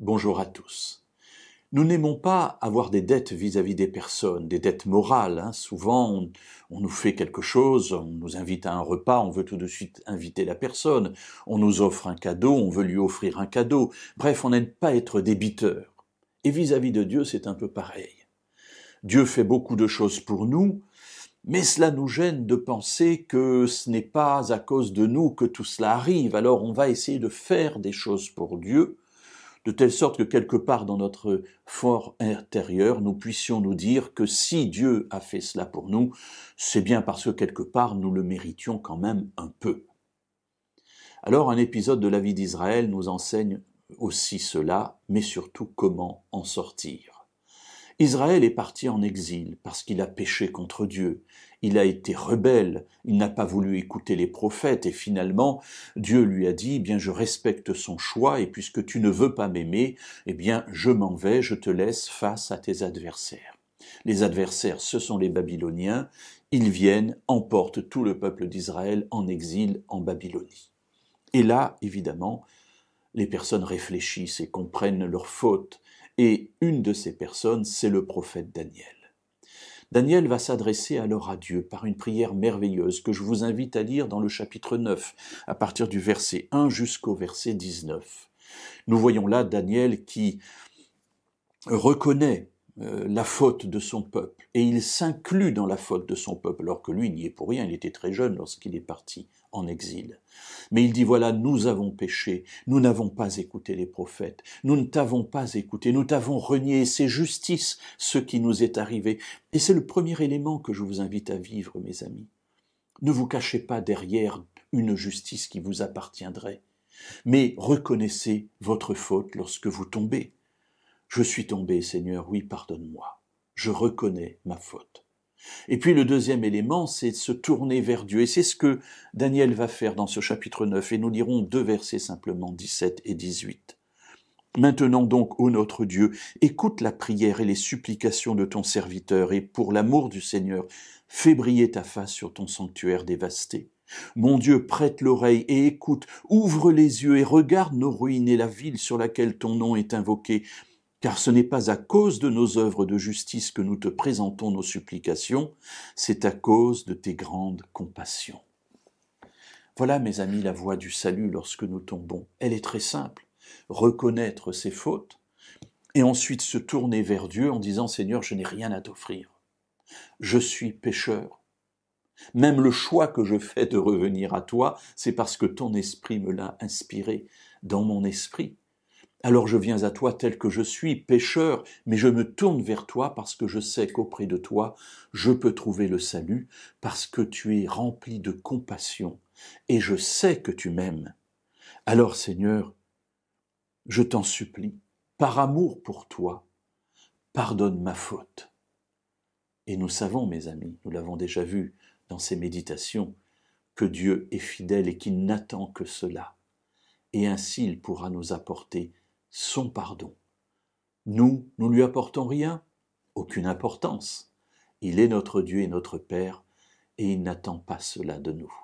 Bonjour à tous. Nous n'aimons pas avoir des dettes vis-à-vis des personnes, des dettes morales. Hein. Souvent, on, nous fait quelque chose, on nous invite à un repas, on veut tout de suite inviter la personne, on nous offre un cadeau, on veut lui offrir un cadeau. Bref, on n'aime pas être débiteur. Et vis à -vis de Dieu, c'est un peu pareil. Dieu fait beaucoup de choses pour nous, mais cela nous gêne de penser que ce n'est pas à cause de nous que tout cela arrive. Alors on va essayer de faire des choses pour Dieu, de telle sorte que quelque part dans notre fort intérieur, nous puissions nous dire que si Dieu a fait cela pour nous, c'est bien parce que quelque part nous le méritions quand même un peu. Alors un épisode de la vie d'Israël nous enseigne aussi cela, mais surtout comment en sortir. Israël est parti en exil parce qu'il a péché contre Dieu. Il a été rebelle, il n'a pas voulu écouter les prophètes et finalement Dieu lui a dit, eh bien je respecte son choix et puisque tu ne veux pas m'aimer, eh bien je m'en vais, je te laisse face à tes adversaires. Les adversaires, ce sont les Babyloniens, ils viennent, emportent tout le peuple d'Israël en exil en Babylonie. Et là, évidemment, les personnes réfléchissent et comprennent leur faute et une de ces personnes, c'est le prophète Daniel. Daniel va s'adresser alors à Dieu par une prière merveilleuse que je vous invite à lire dans le chapitre 9, à partir du verset 1 jusqu'au verset 19. Nous voyons là Daniel qui reconnaît euh, la faute de son peuple, et il s'inclut dans la faute de son peuple, alors que lui n'y est pour rien, il était très jeune lorsqu'il est parti en exil. Mais il dit, voilà, nous avons péché, nous n'avons pas écouté les prophètes, nous ne t'avons pas écouté, nous t'avons renié, c'est justice ce qui nous est arrivé. Et c'est le premier élément que je vous invite à vivre, mes amis. Ne vous cachez pas derrière une justice qui vous appartiendrait, mais reconnaissez votre faute lorsque vous tombez. Je suis tombé, Seigneur, oui, pardonne-moi. Je reconnais ma faute. Et puis le deuxième élément, c'est de se tourner vers Dieu. Et c'est ce que Daniel va faire dans ce chapitre 9. Et nous lirons deux versets simplement, 17 et 18. Maintenant donc, ô notre Dieu, écoute la prière et les supplications de ton serviteur, et pour l'amour du Seigneur, fais briller ta face sur ton sanctuaire dévasté. Mon Dieu, prête l'oreille et écoute, ouvre les yeux et regarde nos ruines et la ville sur laquelle ton nom est invoqué car ce n'est pas à cause de nos œuvres de justice que nous te présentons nos supplications, c'est à cause de tes grandes compassions. Voilà, mes amis, la voie du salut lorsque nous tombons. Elle est très simple. Reconnaître ses fautes et ensuite se tourner vers Dieu en disant Seigneur, je n'ai rien à t'offrir. Je suis pécheur. Même le choix que je fais de revenir à toi, c'est parce que ton esprit me l'a inspiré dans mon esprit. Alors je viens à toi tel que je suis, pécheur, mais je me tourne vers toi parce que je sais qu'auprès de toi, je peux trouver le salut, parce que tu es rempli de compassion, et je sais que tu m'aimes. Alors Seigneur, je t'en supplie, par amour pour toi, pardonne ma faute. Et nous savons, mes amis, nous l'avons déjà vu dans ces méditations, que Dieu est fidèle et qu'il n'attend que cela. Et ainsi il pourra nous apporter son pardon. Nous, nous lui apportons rien, aucune importance. Il est notre Dieu et notre Père, et il n'attend pas cela de nous.